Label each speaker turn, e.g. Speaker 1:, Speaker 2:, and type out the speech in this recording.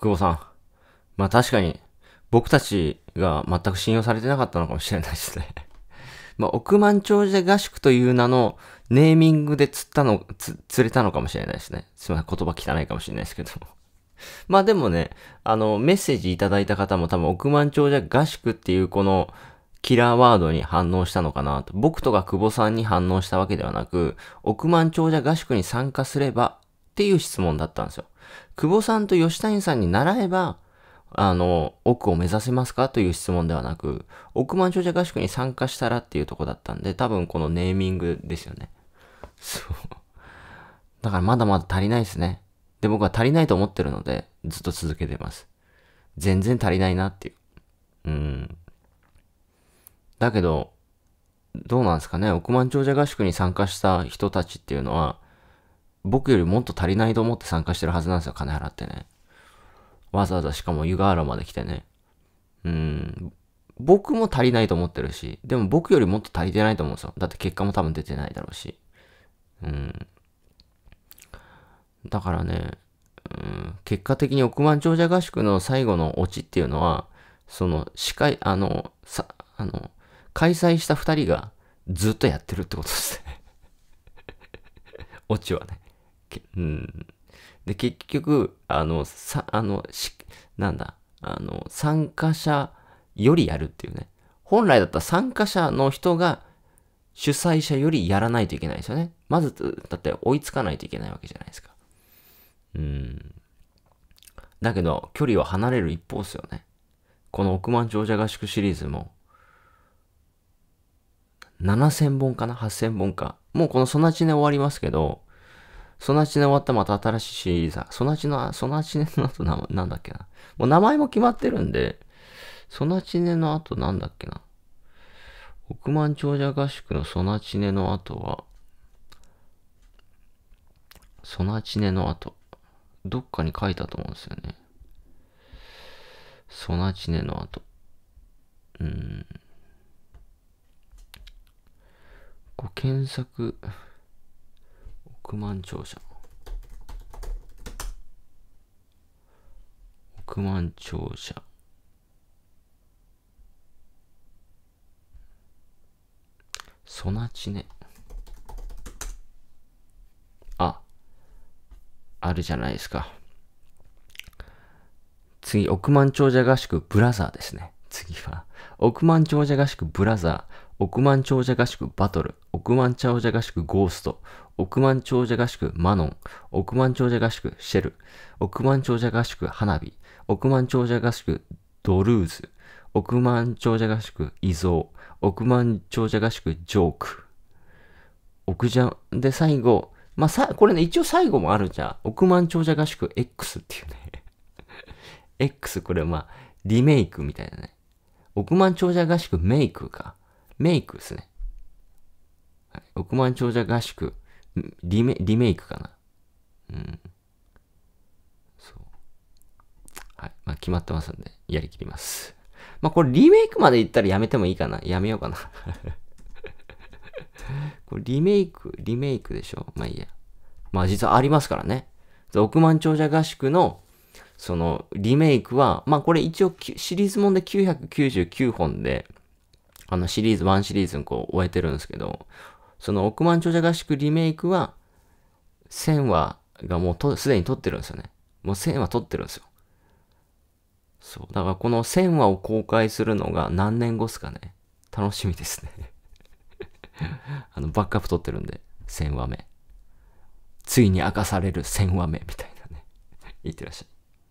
Speaker 1: 久保さん。まあ確かに、僕たちが全く信用されてなかったのかもしれないですね まあ、億万長者合宿という名のネーミングで釣ったの、釣れたのかもしれないですね。すみません、言葉汚いかもしれないですけども まあでもね、あの、メッセージいただいた方も多分億万長者合宿っていうこのキラーワードに反応したのかなと。僕とか久保さんに反応したわけではなく、億万長者合宿に参加すればっていう質問だったんですよ。久保さんと吉谷さんに習えば、あの、奥を目指せますかという質問ではなく、億万長者合宿に参加したらっていうとこだったんで、多分このネーミングですよね。そう。だからまだまだ足りないですね。で、僕は足りないと思ってるので、ずっと続けてます。全然足りないなっていう。うん。だけど、どうなんですかね億万長者合宿に参加した人たちっていうのは、僕よりもっと足りないと思って参加してるはずなんですよ、金払ってね。わざわざしかも湯河原まで来てね。うん。僕も足りないと思ってるし、でも僕よりもっと足りてないと思うんですよ。だって結果も多分出てないだろうし。うん。だからね、うん、結果的に億万長者合宿の最後のオチっていうのは、その、司会、あの、さ、あの、開催した二人がずっとやってるってことですね。オチはね。うん。で、結局、あの、さ、あの、し、なんだ、あの、参加者よりやるっていうね。本来だったら参加者の人が主催者よりやらないといけないですよね。まず、だって追いつかないといけないわけじゃないですか。うん。だけど、距離は離れる一方ですよね。この億万長者合宿シリーズも、7000本かな ?8000 本か。もうこのソナチネ終わりますけど、ソナチネ終わったまた新しいシリーズ。ソナチの、ソナチネの後な、なんだっけな。もう名前も決まってるんで、ソナチネの後なんだっけな。億万長者合宿のソナチネの後は、ソナチネの後。どっかに書いたと思うんですよね。ソナチネの後。うん。ご検索。億万長者。億万長者。ソナチネ。あ、あるじゃないですか。次、億万長者合宿ブラザーですね。次は、億万長者合宿ブラザー、億万長者合宿バトル、億万長者合宿ゴースト、億万長者合宿マノン、億万長者合宿シェル、億万長者合宿花火、億万長者合宿ドルーズ、億万長者合宿遺蔵億万長者合宿ジョーク、億じゃん、で最後、まあ、さ、これね、一応最後もあるじゃん。億万長者合宿 X っていうね X これまあ、リメイクみたいなね。億万長者合宿メイクか。メイクですね。はい、億万長者合宿リメ、リメイクかな。うん。そう。はい。まあ、決まってますんで、やりきります。まあ、これリメイクまでいったらやめてもいいかな。やめようかな。これリメイク、リメイクでしょまあいいや。まあ実はありますからね。億万長者合宿のそのリメイクは、まあこれ一応シリーズもんで999本で、あのシリーズ、1シリーズにこう終えてるんですけど、その億万長者合宿リメイクは、1000話がもうとすでに撮ってるんですよね。もう1000話撮ってるんですよ。そう。だからこの1000話を公開するのが何年後っすかね。楽しみですね あの、バックアップ撮ってるんで、1000話目。ついに明かされる1000話目みたいなね。い ってらっしゃい。